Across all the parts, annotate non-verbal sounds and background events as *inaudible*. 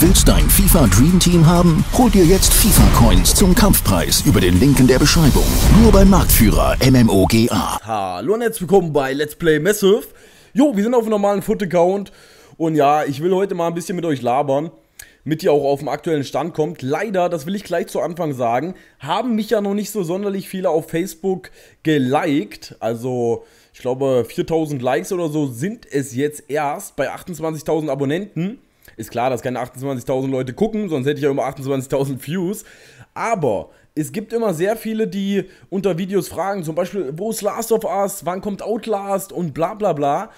Du willst dein FIFA Dream Team haben? Hol dir jetzt FIFA Coins zum Kampfpreis über den Link in der Beschreibung. Nur beim Marktführer MMOGA. Hallo und herzlich willkommen bei Let's Play Massive. Jo, wir sind auf einem normalen Foot-Account. Und ja, ich will heute mal ein bisschen mit euch labern, mit ihr auch auf dem aktuellen Stand kommt. Leider, das will ich gleich zu Anfang sagen, haben mich ja noch nicht so sonderlich viele auf Facebook geliked. Also, ich glaube, 4000 Likes oder so sind es jetzt erst bei 28.000 Abonnenten. Ist klar, dass keine 28.000 Leute gucken, sonst hätte ich ja immer 28.000 Views. Aber es gibt immer sehr viele, die unter Videos fragen, zum Beispiel, wo ist Last of Us, wann kommt Outlast und bla bla bla.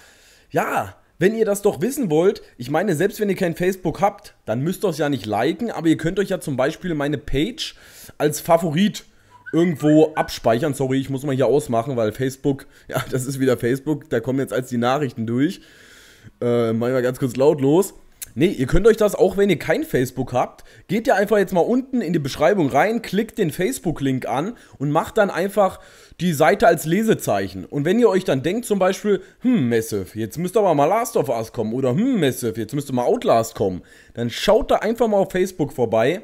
Ja, wenn ihr das doch wissen wollt, ich meine, selbst wenn ihr kein Facebook habt, dann müsst ihr es ja nicht liken, aber ihr könnt euch ja zum Beispiel meine Page als Favorit irgendwo abspeichern. Sorry, ich muss mal hier ausmachen, weil Facebook, *laughs* ja, das ist wieder Facebook, da kommen jetzt als die Nachrichten durch. Äh, mal ganz kurz lautlos. Nee, ihr könnt euch das auch, wenn ihr kein Facebook habt, geht ihr einfach jetzt mal unten in die Beschreibung rein, klickt den Facebook-Link an und macht dann einfach die Seite als Lesezeichen. Und wenn ihr euch dann denkt zum Beispiel, hm, Massive, jetzt müsste aber mal Last of Us kommen oder hm, Massive, jetzt müsste mal Outlast kommen, dann schaut da einfach mal auf Facebook vorbei,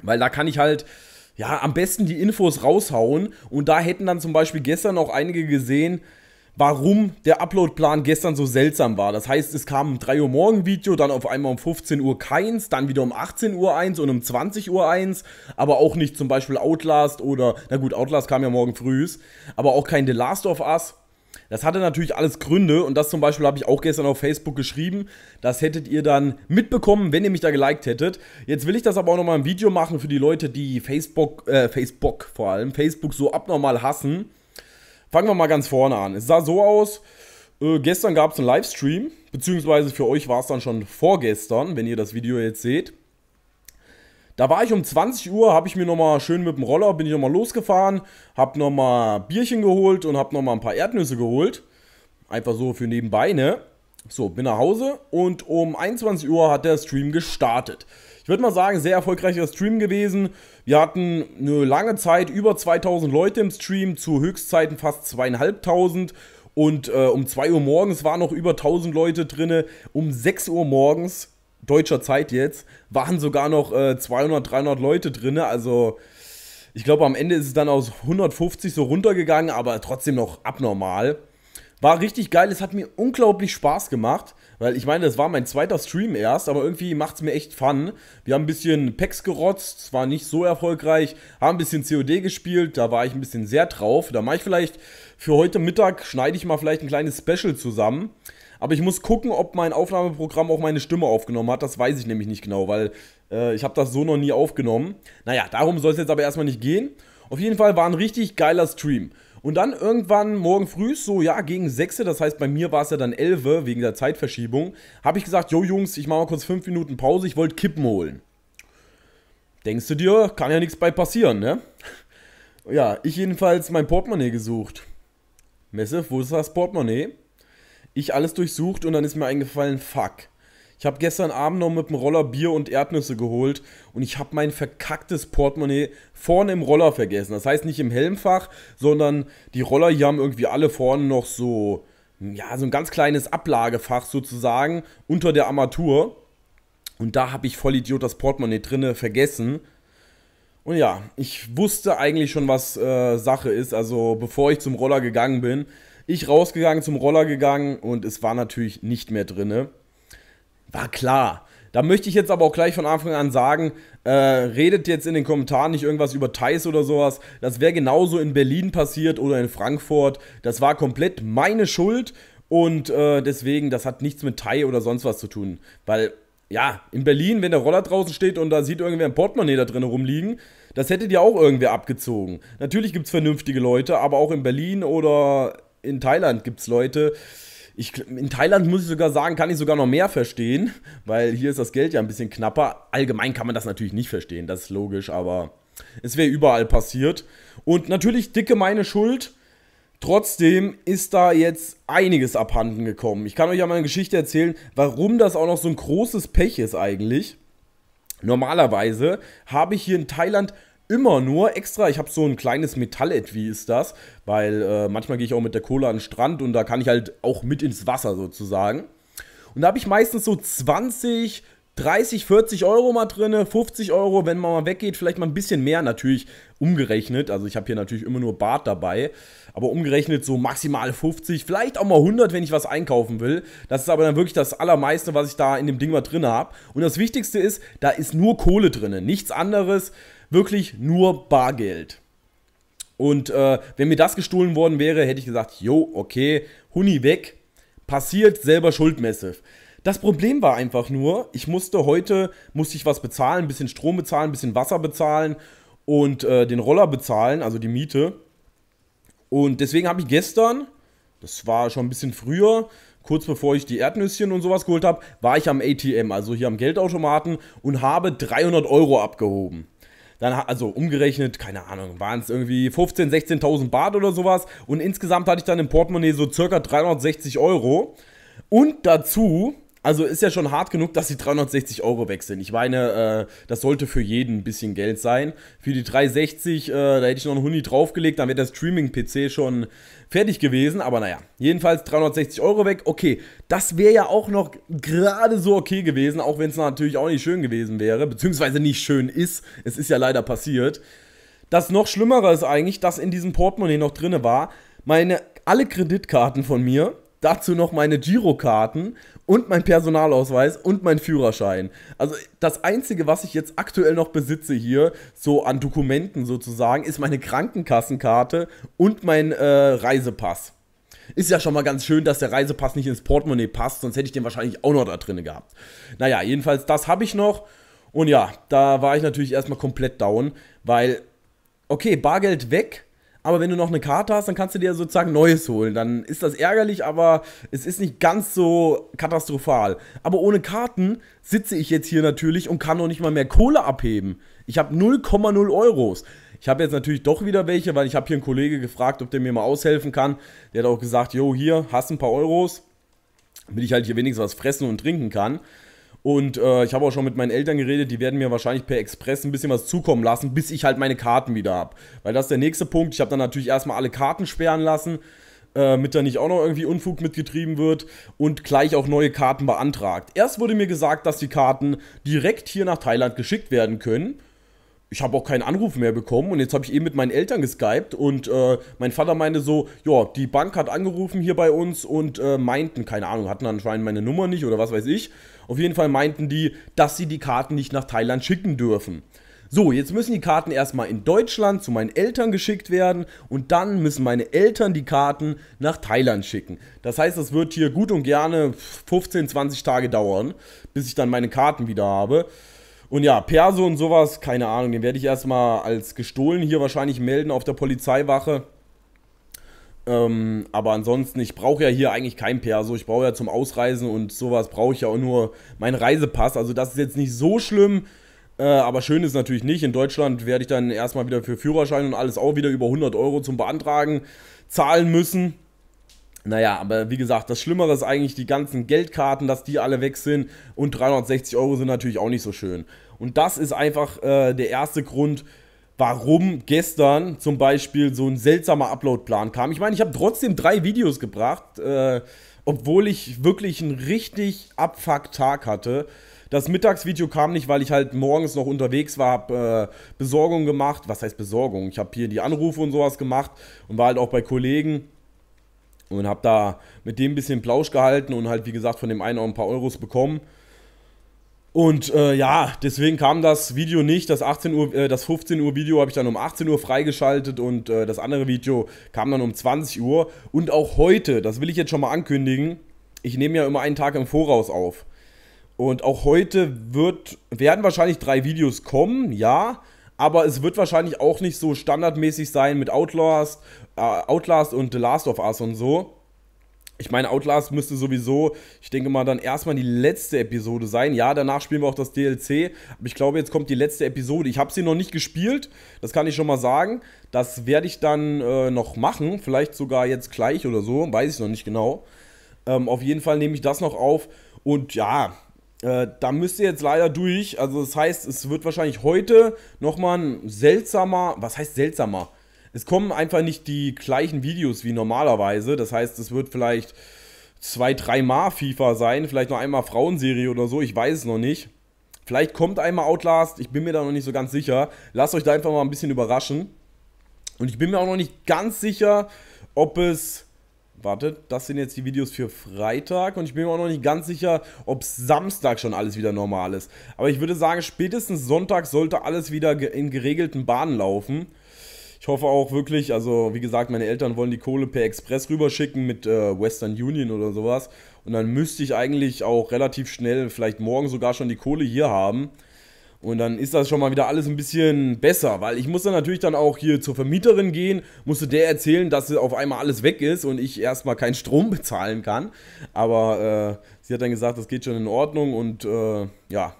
weil da kann ich halt ja, am besten die Infos raushauen. Und da hätten dann zum Beispiel gestern auch einige gesehen, warum der Uploadplan gestern so seltsam war. Das heißt, es kam um 3 Uhr morgen Video, dann auf einmal um 15 Uhr keins, dann wieder um 18 Uhr eins und um 20 Uhr eins, aber auch nicht zum Beispiel Outlast oder, na gut, Outlast kam ja morgen früh, aber auch kein The Last of Us. Das hatte natürlich alles Gründe und das zum Beispiel habe ich auch gestern auf Facebook geschrieben. Das hättet ihr dann mitbekommen, wenn ihr mich da geliked hättet. Jetzt will ich das aber auch nochmal ein Video machen für die Leute, die Facebook, äh, Facebook vor allem, Facebook so abnormal hassen. Fangen wir mal ganz vorne an. Es sah so aus, äh, gestern gab es einen Livestream, beziehungsweise für euch war es dann schon vorgestern, wenn ihr das Video jetzt seht. Da war ich um 20 Uhr, habe ich mir nochmal schön mit dem Roller, bin ich nochmal losgefahren, habe nochmal Bierchen geholt und habe nochmal ein paar Erdnüsse geholt. Einfach so für nebenbei, ne? So, bin nach Hause und um 21 Uhr hat der Stream gestartet. Ich würde mal sagen, sehr erfolgreicher Stream gewesen. Wir hatten eine lange Zeit über 2000 Leute im Stream, zu Höchstzeiten fast zweieinhalbtausend. Und äh, um 2 Uhr morgens waren noch über 1000 Leute drin. Um 6 Uhr morgens, deutscher Zeit jetzt, waren sogar noch äh, 200, 300 Leute drin. Also ich glaube, am Ende ist es dann aus 150 so runtergegangen, aber trotzdem noch abnormal. War richtig geil, es hat mir unglaublich Spaß gemacht, weil ich meine, das war mein zweiter Stream erst, aber irgendwie macht es mir echt Fun. Wir haben ein bisschen Packs gerotzt, es war nicht so erfolgreich, haben ein bisschen COD gespielt, da war ich ein bisschen sehr drauf. Da mache ich vielleicht für heute Mittag, schneide ich mal vielleicht ein kleines Special zusammen. Aber ich muss gucken, ob mein Aufnahmeprogramm auch meine Stimme aufgenommen hat. Das weiß ich nämlich nicht genau, weil äh, ich habe das so noch nie aufgenommen. Naja, darum soll es jetzt aber erstmal nicht gehen. Auf jeden Fall war ein richtig geiler Stream. Und dann irgendwann morgen früh, so ja, gegen 6, das heißt bei mir war es ja dann 11 wegen der Zeitverschiebung, habe ich gesagt, jo Jungs, ich mache mal kurz 5 Minuten Pause, ich wollte Kippen holen. Denkst du dir, kann ja nichts bei passieren, ne? *laughs* Ja, ich jedenfalls mein Portemonnaie gesucht. Messe, wo ist das Portemonnaie? Ich alles durchsucht und dann ist mir eingefallen, fuck. Ich habe gestern Abend noch mit dem Roller Bier und Erdnüsse geholt und ich habe mein verkacktes Portemonnaie vorne im Roller vergessen. Das heißt nicht im Helmfach, sondern die Roller hier haben irgendwie alle vorne noch so, ja, so ein ganz kleines Ablagefach sozusagen unter der Armatur. Und da habe ich voll Idiot das Portemonnaie drinne vergessen. Und ja, ich wusste eigentlich schon, was äh, Sache ist, also bevor ich zum Roller gegangen bin. Ich rausgegangen, zum Roller gegangen und es war natürlich nicht mehr drinne war klar. Da möchte ich jetzt aber auch gleich von Anfang an sagen, äh, redet jetzt in den Kommentaren nicht irgendwas über Thais oder sowas. Das wäre genauso in Berlin passiert oder in Frankfurt. Das war komplett meine Schuld und äh, deswegen, das hat nichts mit Thai oder sonst was zu tun. Weil, ja, in Berlin, wenn der Roller draußen steht und da sieht irgendwer ein Portemonnaie da drin rumliegen, das hättet ihr auch irgendwer abgezogen. Natürlich gibt es vernünftige Leute, aber auch in Berlin oder in Thailand gibt es Leute, äh, ich, in Thailand muss ich sogar sagen, kann ich sogar noch mehr verstehen, weil hier ist das Geld ja ein bisschen knapper. Allgemein kann man das natürlich nicht verstehen, das ist logisch, aber es wäre überall passiert. Und natürlich dicke meine Schuld. Trotzdem ist da jetzt einiges abhanden gekommen. Ich kann euch ja mal eine Geschichte erzählen, warum das auch noch so ein großes Pech ist eigentlich. Normalerweise habe ich hier in Thailand immer nur extra, ich habe so ein kleines wie ist das, weil äh, manchmal gehe ich auch mit der Kohle an den Strand und da kann ich halt auch mit ins Wasser sozusagen. Und da habe ich meistens so 20, 30, 40 Euro mal drinne, 50 Euro, wenn man mal weggeht, vielleicht mal ein bisschen mehr natürlich umgerechnet. Also ich habe hier natürlich immer nur Bart dabei, aber umgerechnet so maximal 50, vielleicht auch mal 100, wenn ich was einkaufen will. Das ist aber dann wirklich das allermeiste, was ich da in dem Ding mal drin habe. Und das Wichtigste ist, da ist nur Kohle drinne, nichts anderes wirklich nur Bargeld. Und äh, wenn mir das gestohlen worden wäre, hätte ich gesagt, jo, okay, Huni weg, passiert, selber schuldmessig. Das Problem war einfach nur, ich musste heute, musste ich was bezahlen, ein bisschen Strom bezahlen, ein bisschen Wasser bezahlen und äh, den Roller bezahlen, also die Miete. Und deswegen habe ich gestern, das war schon ein bisschen früher, kurz bevor ich die Erdnüsschen und sowas geholt habe, war ich am ATM, also hier am Geldautomaten und habe 300 Euro abgehoben. Dann, also umgerechnet, keine Ahnung, waren es irgendwie 15.000, 16 16.000 Baht oder sowas. Und insgesamt hatte ich dann im Portemonnaie so circa 360 Euro. Und dazu also ist ja schon hart genug, dass die 360 Euro weg sind. Ich meine, äh, das sollte für jeden ein bisschen Geld sein. Für die 360, äh, da hätte ich noch einen Huni draufgelegt, dann wäre der Streaming-PC schon fertig gewesen. Aber naja, jedenfalls 360 Euro weg. Okay, das wäre ja auch noch gerade so okay gewesen, auch wenn es natürlich auch nicht schön gewesen wäre, beziehungsweise nicht schön ist. Es ist ja leider passiert. Das noch Schlimmere ist eigentlich, dass in diesem Portemonnaie noch drin war, meine alle Kreditkarten von mir, dazu noch meine Girokarten und mein Personalausweis und mein Führerschein. Also das Einzige, was ich jetzt aktuell noch besitze hier, so an Dokumenten sozusagen, ist meine Krankenkassenkarte und mein äh, Reisepass. Ist ja schon mal ganz schön, dass der Reisepass nicht ins Portemonnaie passt, sonst hätte ich den wahrscheinlich auch noch da drin gehabt. Naja, jedenfalls, das habe ich noch. Und ja, da war ich natürlich erstmal komplett down, weil, okay, Bargeld weg, aber wenn du noch eine Karte hast, dann kannst du dir sozusagen Neues holen. Dann ist das ärgerlich, aber es ist nicht ganz so katastrophal. Aber ohne Karten sitze ich jetzt hier natürlich und kann noch nicht mal mehr Kohle abheben. Ich habe 0,0 Euros. Ich habe jetzt natürlich doch wieder welche, weil ich habe hier einen Kollege gefragt, ob der mir mal aushelfen kann. Der hat auch gesagt, jo, hier, hast ein paar Euros, damit ich halt hier wenigstens was fressen und trinken kann. Und äh, ich habe auch schon mit meinen Eltern geredet, die werden mir wahrscheinlich per Express ein bisschen was zukommen lassen, bis ich halt meine Karten wieder habe. Weil das ist der nächste Punkt. Ich habe dann natürlich erstmal alle Karten sperren lassen, äh, mit da nicht auch noch irgendwie Unfug mitgetrieben wird und gleich auch neue Karten beantragt. Erst wurde mir gesagt, dass die Karten direkt hier nach Thailand geschickt werden können ich habe auch keinen Anruf mehr bekommen und jetzt habe ich eben mit meinen Eltern geskypt und äh, mein Vater meinte so, ja, die Bank hat angerufen hier bei uns und äh, meinten, keine Ahnung, hatten anscheinend meine Nummer nicht oder was weiß ich. Auf jeden Fall meinten die, dass sie die Karten nicht nach Thailand schicken dürfen. So, jetzt müssen die Karten erstmal in Deutschland zu meinen Eltern geschickt werden und dann müssen meine Eltern die Karten nach Thailand schicken. Das heißt, es wird hier gut und gerne 15, 20 Tage dauern, bis ich dann meine Karten wieder habe. Und ja, Perso und sowas, keine Ahnung, den werde ich erstmal als gestohlen hier wahrscheinlich melden auf der Polizeiwache. Ähm, aber ansonsten, ich brauche ja hier eigentlich kein Perso. Ich brauche ja zum Ausreisen und sowas brauche ich ja auch nur meinen Reisepass. Also das ist jetzt nicht so schlimm. Äh, aber schön ist natürlich nicht. In Deutschland werde ich dann erstmal wieder für Führerschein und alles auch wieder über 100 Euro zum Beantragen zahlen müssen. Naja, aber wie gesagt, das Schlimmere ist eigentlich die ganzen Geldkarten, dass die alle weg sind. Und 360 Euro sind natürlich auch nicht so schön. Und das ist einfach äh, der erste Grund, warum gestern zum Beispiel so ein seltsamer Upload-Plan kam. Ich meine, ich habe trotzdem drei Videos gebracht, äh, obwohl ich wirklich einen richtig Abfuck-Tag hatte. Das Mittagsvideo kam nicht, weil ich halt morgens noch unterwegs war, habe äh, Besorgung gemacht. Was heißt Besorgung? Ich habe hier die Anrufe und sowas gemacht und war halt auch bei Kollegen. Und habe da mit dem ein bisschen Plausch gehalten und halt, wie gesagt, von dem einen auch ein paar Euros bekommen. Und äh, ja, deswegen kam das Video nicht. Das, 18 Uhr, äh, das 15 Uhr Video habe ich dann um 18 Uhr freigeschaltet und äh, das andere Video kam dann um 20 Uhr. Und auch heute, das will ich jetzt schon mal ankündigen, ich nehme ja immer einen Tag im Voraus auf. Und auch heute wird, werden wahrscheinlich drei Videos kommen, ja aber es wird wahrscheinlich auch nicht so standardmäßig sein mit Outlast, äh, Outlast und The Last of Us und so. Ich meine, Outlast müsste sowieso, ich denke mal, dann erstmal die letzte Episode sein. Ja, danach spielen wir auch das DLC. Aber ich glaube, jetzt kommt die letzte Episode. Ich habe sie noch nicht gespielt, das kann ich schon mal sagen. Das werde ich dann äh, noch machen. Vielleicht sogar jetzt gleich oder so, weiß ich noch nicht genau. Ähm, auf jeden Fall nehme ich das noch auf. Und ja, äh, da müsst ihr jetzt leider durch. Also das heißt, es wird wahrscheinlich heute nochmal ein seltsamer, was heißt seltsamer? Es kommen einfach nicht die gleichen Videos wie normalerweise. Das heißt, es wird vielleicht zwei, dreimal FIFA sein, vielleicht noch einmal Frauenserie oder so, ich weiß es noch nicht. Vielleicht kommt einmal Outlast, ich bin mir da noch nicht so ganz sicher. Lasst euch da einfach mal ein bisschen überraschen. Und ich bin mir auch noch nicht ganz sicher, ob es Wartet, das sind jetzt die Videos für Freitag und ich bin mir auch noch nicht ganz sicher, ob Samstag schon alles wieder normal ist. Aber ich würde sagen, spätestens Sonntag sollte alles wieder in geregelten Bahnen laufen. Ich hoffe auch wirklich, also wie gesagt, meine Eltern wollen die Kohle per Express rüberschicken mit äh, Western Union oder sowas. Und dann müsste ich eigentlich auch relativ schnell, vielleicht morgen sogar schon die Kohle hier haben. Und dann ist das schon mal wieder alles ein bisschen besser, weil ich muss dann natürlich dann auch hier zur Vermieterin gehen, musste der erzählen, dass auf einmal alles weg ist und ich erstmal keinen Strom *laughs* bezahlen kann. Aber äh, sie hat dann gesagt, das geht schon in Ordnung und äh, ja,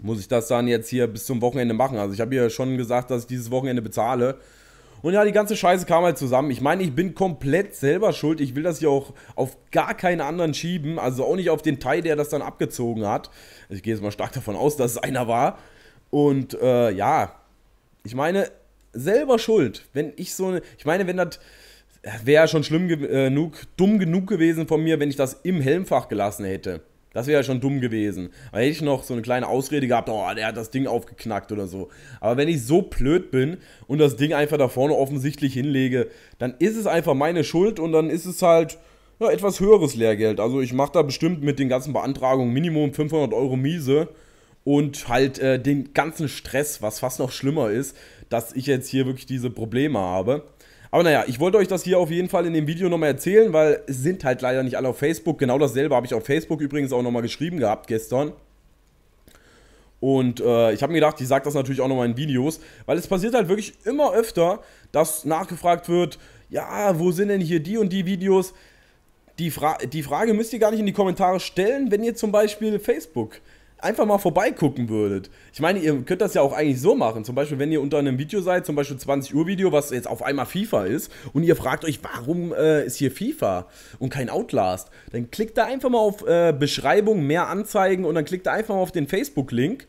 muss ich das dann jetzt hier bis zum Wochenende machen. Also ich habe ihr schon gesagt, dass ich dieses Wochenende bezahle. Und ja, die ganze Scheiße kam halt zusammen. Ich meine, ich bin komplett selber schuld. Ich will das hier auch auf gar keinen anderen schieben. Also auch nicht auf den Teil, der das dann abgezogen hat. Also ich gehe jetzt mal stark davon aus, dass es einer war. Und äh, ja, ich meine, selber schuld. Wenn ich so eine. Ich meine, wenn das. Äh, Wäre ja schon schlimm äh, genug, dumm genug gewesen von mir, wenn ich das im Helmfach gelassen hätte. Das wäre ja schon dumm gewesen. Aber hätte ich noch so eine kleine Ausrede gehabt, oh, der hat das Ding aufgeknackt oder so. Aber wenn ich so blöd bin und das Ding einfach da vorne offensichtlich hinlege, dann ist es einfach meine Schuld und dann ist es halt ja, etwas höheres Lehrgeld. Also ich mache da bestimmt mit den ganzen Beantragungen Minimum 500 Euro Miese und halt äh, den ganzen Stress, was fast noch schlimmer ist, dass ich jetzt hier wirklich diese Probleme habe. Aber naja, ich wollte euch das hier auf jeden Fall in dem Video nochmal erzählen, weil es sind halt leider nicht alle auf Facebook. Genau dasselbe habe ich auf Facebook übrigens auch nochmal geschrieben gehabt gestern. Und äh, ich habe mir gedacht, ich sage das natürlich auch nochmal in Videos, weil es passiert halt wirklich immer öfter, dass nachgefragt wird, ja, wo sind denn hier die und die Videos? Die, Fra die Frage müsst ihr gar nicht in die Kommentare stellen, wenn ihr zum Beispiel Facebook einfach mal vorbeigucken würdet. Ich meine, ihr könnt das ja auch eigentlich so machen. Zum Beispiel, wenn ihr unter einem Video seid, zum Beispiel 20 Uhr Video, was jetzt auf einmal FIFA ist, und ihr fragt euch, warum äh, ist hier FIFA und kein Outlast, dann klickt da einfach mal auf äh, Beschreibung, mehr Anzeigen und dann klickt da einfach mal auf den Facebook-Link.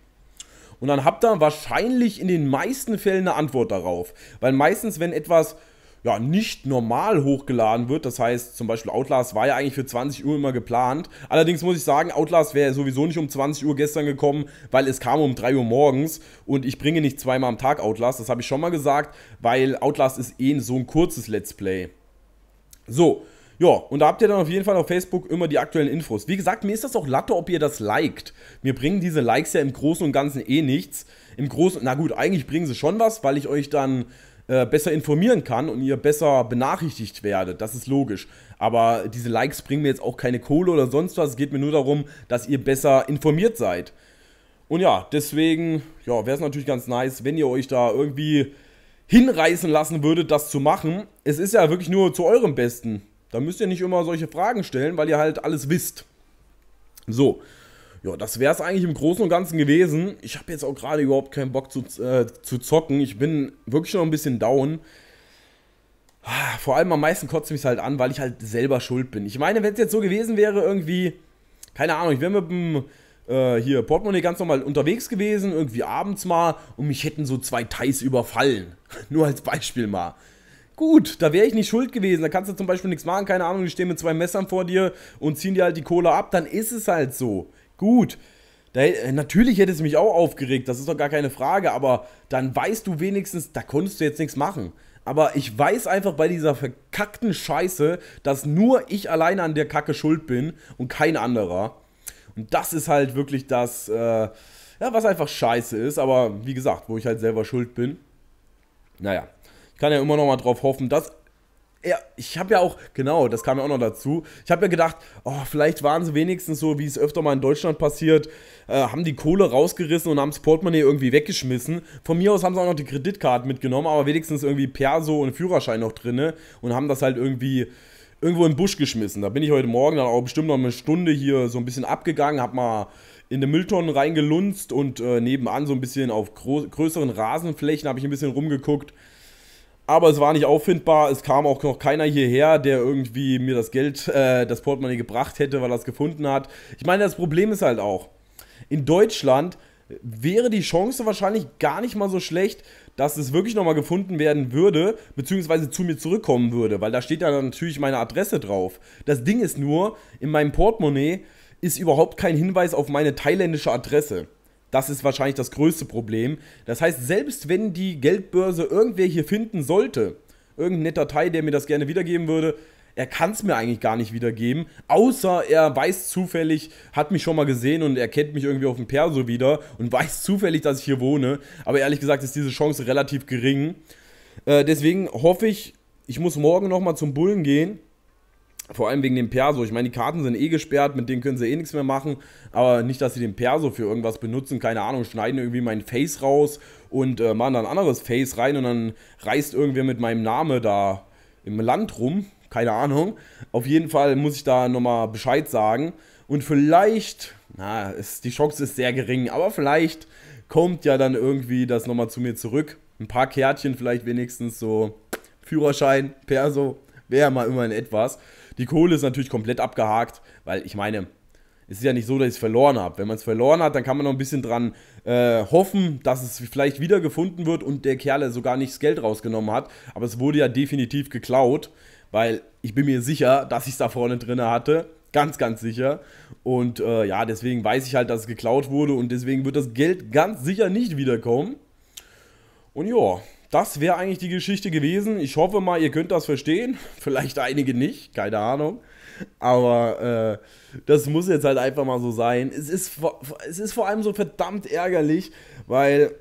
Und dann habt ihr wahrscheinlich in den meisten Fällen eine Antwort darauf. Weil meistens, wenn etwas ja, nicht normal hochgeladen wird. Das heißt, zum Beispiel Outlast war ja eigentlich für 20 Uhr immer geplant. Allerdings muss ich sagen, Outlast wäre sowieso nicht um 20 Uhr gestern gekommen, weil es kam um 3 Uhr morgens und ich bringe nicht zweimal am Tag Outlast. Das habe ich schon mal gesagt, weil Outlast ist eh so ein kurzes Let's Play. So, ja, und da habt ihr dann auf jeden Fall auf Facebook immer die aktuellen Infos. Wie gesagt, mir ist das auch Latte, ob ihr das liked. Mir bringen diese Likes ja im Großen und Ganzen eh nichts. Im Großen, na gut, eigentlich bringen sie schon was, weil ich euch dann äh, besser informieren kann und ihr besser benachrichtigt werdet. Das ist logisch. Aber diese Likes bringen mir jetzt auch keine Kohle oder sonst was. Es geht mir nur darum, dass ihr besser informiert seid. Und ja, deswegen ja, wäre es natürlich ganz nice, wenn ihr euch da irgendwie hinreißen lassen würdet, das zu machen. Es ist ja wirklich nur zu eurem Besten. Da müsst ihr nicht immer solche Fragen stellen, weil ihr halt alles wisst. So, ja, das wäre es eigentlich im Großen und Ganzen gewesen. Ich habe jetzt auch gerade überhaupt keinen Bock zu, äh, zu zocken. Ich bin wirklich noch ein bisschen down. Ah, vor allem am meisten kotzt mich halt an, weil ich halt selber schuld bin. Ich meine, wenn es jetzt so gewesen wäre, irgendwie, keine Ahnung, ich wäre mit dem äh, hier Portemonnaie ganz normal unterwegs gewesen, irgendwie abends mal, und mich hätten so zwei Thais überfallen. *laughs* Nur als Beispiel mal. Gut, da wäre ich nicht schuld gewesen. Da kannst du zum Beispiel nichts machen, keine Ahnung, die stehen mit zwei Messern vor dir und ziehen dir halt die Kohle ab, dann ist es halt so. Gut. Da, äh, natürlich hätte es mich auch aufgeregt, das ist doch gar keine Frage, aber dann weißt du wenigstens, da konntest du jetzt nichts machen. Aber ich weiß einfach bei dieser verkackten Scheiße, dass nur ich alleine an der Kacke schuld bin und kein anderer. Und das ist halt wirklich das, äh, ja, was einfach scheiße ist, aber wie gesagt, wo ich halt selber schuld bin. Naja, ich kann ja immer noch mal drauf hoffen, dass ja, ich habe ja auch, genau, das kam ja auch noch dazu. Ich habe ja gedacht, oh, vielleicht waren sie wenigstens so, wie es öfter mal in Deutschland passiert, äh, haben die Kohle rausgerissen und haben das Portemonnaie irgendwie weggeschmissen. Von mir aus haben sie auch noch die Kreditkarte mitgenommen, aber wenigstens irgendwie Perso und Führerschein noch drinne und haben das halt irgendwie irgendwo in den Busch geschmissen. Da bin ich heute Morgen dann auch bestimmt noch eine Stunde hier so ein bisschen abgegangen, hab mal in eine Mülltonnen reingelunzt und äh, nebenan so ein bisschen auf größeren Rasenflächen habe ich ein bisschen rumgeguckt aber es war nicht auffindbar. Es kam auch noch keiner hierher, der irgendwie mir das Geld, äh, das Portemonnaie gebracht hätte, weil er es gefunden hat. Ich meine, das Problem ist halt auch, in Deutschland wäre die Chance wahrscheinlich gar nicht mal so schlecht, dass es wirklich nochmal gefunden werden würde, beziehungsweise zu mir zurückkommen würde, weil da steht ja natürlich meine Adresse drauf. Das Ding ist nur, in meinem Portemonnaie ist überhaupt kein Hinweis auf meine thailändische Adresse. Das ist wahrscheinlich das größte Problem. Das heißt, selbst wenn die Geldbörse irgendwer hier finden sollte, irgendein netter Teil, der mir das gerne wiedergeben würde, er kann es mir eigentlich gar nicht wiedergeben, außer er weiß zufällig, hat mich schon mal gesehen und er kennt mich irgendwie auf dem Perso wieder und *laughs* weiß zufällig, dass ich hier wohne. Aber ehrlich gesagt ist diese Chance relativ gering. Äh, deswegen hoffe ich, ich muss morgen nochmal zum Bullen gehen vor allem wegen dem Perso. Ich meine, die Karten sind eh gesperrt, mit denen können sie eh nichts mehr machen. Aber nicht, dass sie den Perso für irgendwas benutzen. Keine Ahnung, schneiden irgendwie mein Face raus und äh, machen da ein anderes Face rein und dann reißt irgendwer mit meinem Namen da im Land rum. Keine Ahnung. Auf jeden Fall muss ich da nochmal Bescheid sagen. Und vielleicht, na, ist, die Chance ist sehr gering, aber vielleicht kommt ja dann irgendwie das nochmal zu mir zurück. Ein paar Kärtchen vielleicht wenigstens so. Führerschein, Perso, wäre ja mal immerhin etwas. Die Kohle ist natürlich komplett abgehakt, weil ich meine, es ist ja nicht so, dass ich es verloren habe. Wenn man es verloren hat, dann kann man noch ein bisschen dran äh, hoffen, dass es vielleicht wiedergefunden wird und der Kerl sogar nicht das Geld rausgenommen hat. Aber es wurde ja definitiv geklaut, weil ich bin mir sicher, dass ich es da vorne drin hatte. Ganz, ganz sicher. Und äh, ja, deswegen weiß ich halt, dass es geklaut wurde und deswegen wird das Geld ganz sicher nicht wiederkommen. Und ja, das wäre eigentlich die Geschichte gewesen. Ich hoffe mal, ihr könnt das verstehen. *laughs* Vielleicht einige nicht, keine Ahnung. Aber äh, das muss jetzt halt einfach mal so sein. Es ist, es ist vor allem so verdammt ärgerlich, weil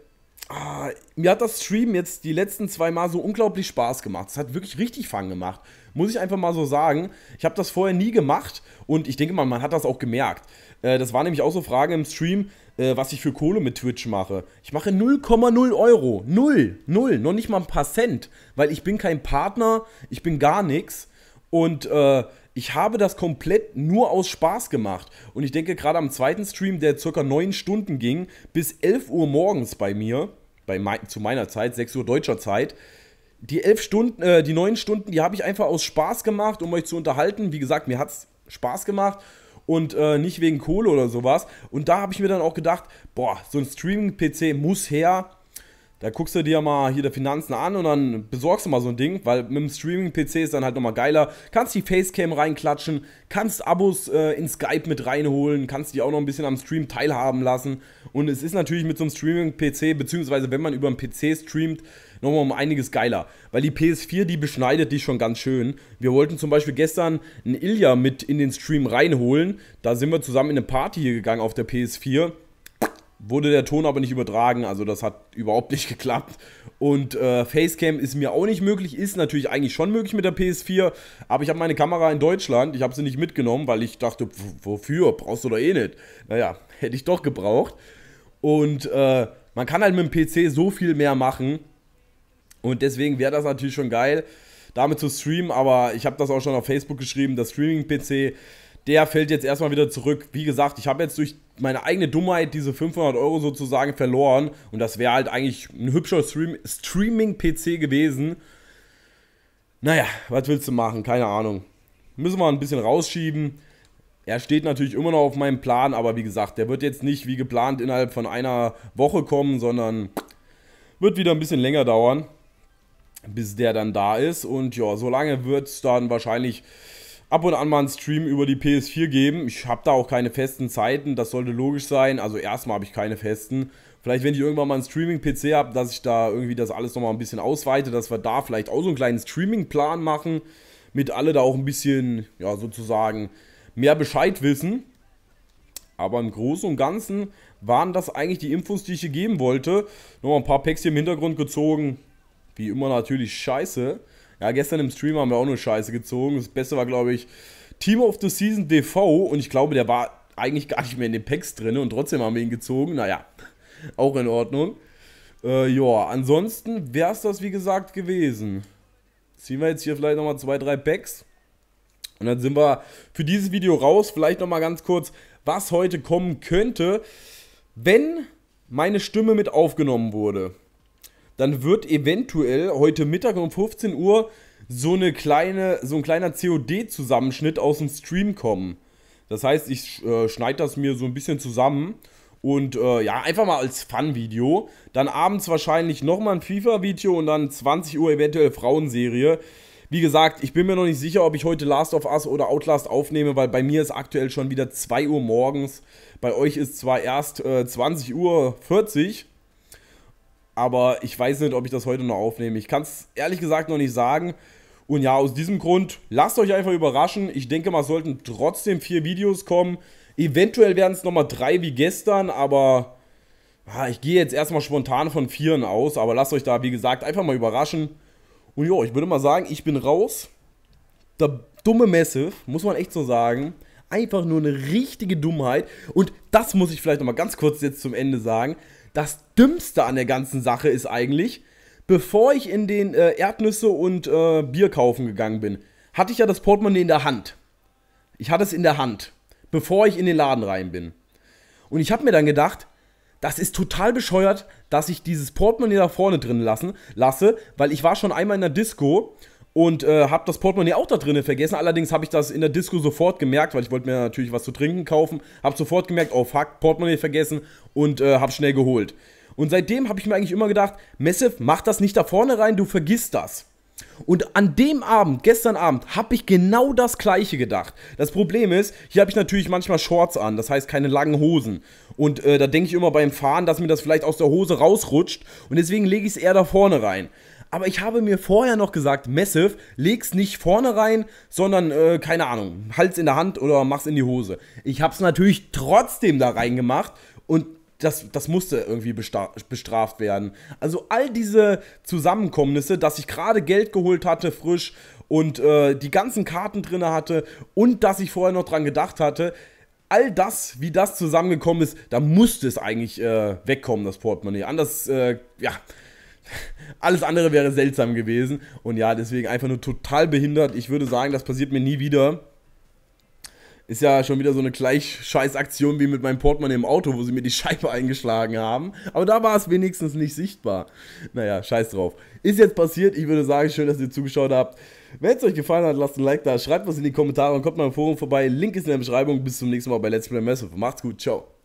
ah, mir hat das Stream jetzt die letzten zwei Mal so unglaublich Spaß gemacht. Es hat wirklich richtig Fun gemacht. Muss ich einfach mal so sagen. Ich habe das vorher nie gemacht und ich denke mal, man hat das auch gemerkt. Äh, das war nämlich auch so Fragen im Stream äh, was ich für Kohle mit Twitch mache. Ich mache 0,0 Euro. Null, null, noch nicht mal ein paar Cent, weil ich bin kein Partner, ich bin gar nichts. Und äh, ich habe das komplett nur aus Spaß gemacht. Und ich denke, gerade am zweiten Stream, der circa 9 Stunden ging, bis 11 Uhr morgens bei mir, bei me zu meiner Zeit, 6 Uhr deutscher Zeit, die elf Stunden, äh, die neun Stunden, die habe ich einfach aus Spaß gemacht, um euch zu unterhalten. Wie gesagt, mir hat es Spaß gemacht und äh, nicht wegen Kohle oder sowas. Und da habe ich mir dann auch gedacht, boah, so ein Streaming-PC muss her, da guckst du dir mal hier die Finanzen an und dann besorgst du mal so ein Ding, weil mit dem Streaming-PC ist dann halt nochmal geiler. Kannst die Facecam reinklatschen, kannst Abos äh, in Skype mit reinholen, kannst die auch noch ein bisschen am Stream teilhaben lassen. Und es ist natürlich mit so einem Streaming-PC, beziehungsweise wenn man über einen PC streamt, nochmal um einiges geiler. Weil die PS4, die beschneidet dich schon ganz schön. Wir wollten zum Beispiel gestern einen Ilya mit in den Stream reinholen. Da sind wir zusammen in eine Party hier gegangen auf der PS4 wurde der Ton aber nicht übertragen, also das hat überhaupt nicht *laughs* geklappt. Und äh, Facecam ist mir auch nicht möglich, ist natürlich eigentlich schon möglich mit der PS4, aber ich habe meine Kamera in Deutschland, ich habe sie nicht mitgenommen, weil ich dachte, wofür, brauchst du doch eh nicht. Naja, *laughs* hätte ich doch gebraucht. Und äh, man kann halt mit dem PC so viel mehr machen und deswegen wäre das natürlich schon geil, damit zu streamen, aber ich habe das auch schon auf Facebook geschrieben, das Streaming-PC, der fällt jetzt erstmal wieder zurück. Wie gesagt, ich habe jetzt durch meine eigene Dummheit diese 500 Euro sozusagen verloren. Und das wäre halt eigentlich ein hübscher Stream Streaming-PC gewesen. Naja, was willst du machen? Keine Ahnung. Müssen wir ein bisschen rausschieben. Er steht natürlich immer noch auf meinem Plan, aber wie gesagt, der wird jetzt nicht wie geplant innerhalb von einer Woche kommen, sondern wird wieder ein bisschen länger dauern, bis der dann da ist. Und ja, lange wird es dann wahrscheinlich ab und an mal einen Stream über die PS4 geben. Ich habe da auch keine festen Zeiten, das sollte logisch sein. Also erstmal habe ich keine festen. Vielleicht, wenn ich irgendwann mal einen Streaming-PC habe, dass ich da irgendwie das alles nochmal ein bisschen ausweite, dass wir da vielleicht auch so einen kleinen Streaming-Plan machen, mit alle da auch ein bisschen, ja, sozusagen mehr Bescheid wissen. Aber im Großen und Ganzen waren das eigentlich die Infos, die ich hier geben wollte. Nochmal ein paar Packs hier im Hintergrund gezogen. Wie immer natürlich scheiße. Ja, gestern im Stream haben wir auch nur Scheiße gezogen. Das Beste war, glaube ich, Team of the Season DV und ich glaube, der war eigentlich gar nicht mehr in den Packs drin und trotzdem haben wir ihn gezogen. Naja, *laughs* auch in Ordnung. Äh, ja, ansonsten wäre es das, wie gesagt, gewesen. Ziehen wir jetzt hier vielleicht nochmal zwei, drei Packs. Und dann sind wir für dieses Video raus. Vielleicht nochmal ganz kurz, was heute kommen könnte, wenn meine Stimme mit aufgenommen wurde dann wird eventuell heute Mittag um 15 Uhr so eine kleine, so ein kleiner COD-Zusammenschnitt aus dem Stream kommen. Das heißt, ich äh, schneide das mir so ein bisschen zusammen und äh, ja, einfach mal als Fun-Video. Dann abends wahrscheinlich nochmal ein FIFA-Video und dann 20 Uhr eventuell Frauenserie. Wie gesagt, ich bin mir noch nicht sicher, ob ich heute Last of Us oder Outlast aufnehme, weil bei mir ist aktuell schon wieder 2 Uhr morgens. Bei euch ist zwar erst äh, 20.40 Uhr, aber ich weiß nicht, ob ich das heute noch aufnehme. Ich kann es ehrlich gesagt noch nicht sagen. Und ja, aus diesem Grund, lasst euch einfach überraschen. Ich denke mal, sollten trotzdem vier Videos kommen. Eventuell werden es nochmal drei wie gestern, aber ah, ich gehe jetzt erstmal spontan von vieren aus. Aber lasst euch da, wie gesagt, einfach mal überraschen. Und ja, ich würde mal sagen, ich bin raus. Der dumme Massive, muss man echt so sagen. Einfach nur eine richtige Dummheit. Und das muss ich vielleicht nochmal ganz kurz jetzt zum Ende sagen das Dümmste an der ganzen Sache ist eigentlich, bevor ich in den äh, Erdnüsse und äh, Bier kaufen gegangen bin, hatte ich ja das Portemonnaie in der Hand. Ich hatte es in der Hand, bevor ich in den Laden rein bin. Und ich habe mir dann gedacht, das ist total bescheuert, dass ich dieses Portemonnaie da vorne drin lassen, lasse, weil ich war schon einmal in der Disco und äh, habe das Portemonnaie auch da drinnen vergessen. Allerdings habe ich das in der Disco sofort gemerkt, weil ich wollte mir natürlich was zu trinken kaufen. Habe sofort gemerkt, oh fuck, Portemonnaie vergessen und äh, habe schnell geholt. Und seitdem habe ich mir eigentlich immer gedacht, Massive, mach das nicht da vorne rein, du vergisst das. Und an dem Abend, gestern Abend, habe ich genau das gleiche gedacht. Das Problem ist, hier habe ich natürlich manchmal Shorts an, das heißt keine langen Hosen. Und äh, da denke ich immer beim Fahren, dass mir das vielleicht aus der Hose rausrutscht und deswegen lege ich es eher da vorne rein aber ich habe mir vorher noch gesagt, Massive, leg's nicht vorne rein, sondern, äh, keine Ahnung, halt's in der Hand oder mach's in die Hose. Ich hab's natürlich trotzdem da reingemacht und das, das musste irgendwie bestraft werden. Also all diese Zusammenkommnisse, dass ich gerade Geld geholt hatte, frisch, und äh, die ganzen Karten drin hatte und dass ich vorher noch dran gedacht hatte, all das, wie das zusammengekommen ist, da musste es eigentlich äh, wegkommen, das Portemonnaie. Anders, äh, ja, *laughs* Alles andere wäre seltsam gewesen. Und ja, deswegen einfach nur total behindert. Ich würde sagen, das passiert mir nie wieder. Ist ja schon wieder so eine gleich scheiß Aktion wie mit meinem Portemonnaie im Auto, wo sie mir die Scheibe *laughs* eingeschlagen haben. Aber da war es wenigstens nicht sichtbar. Naja, scheiß drauf. Ist jetzt passiert. Ich würde sagen, schön, dass ihr zugeschaut habt. Wenn es euch gefallen hat, lasst ein Like da, schreibt was in die Kommentare und kommt mal im Forum vorbei. Link ist in der Beschreibung. Bis zum nächsten Mal bei Let's Play Massive. Macht's gut, ciao.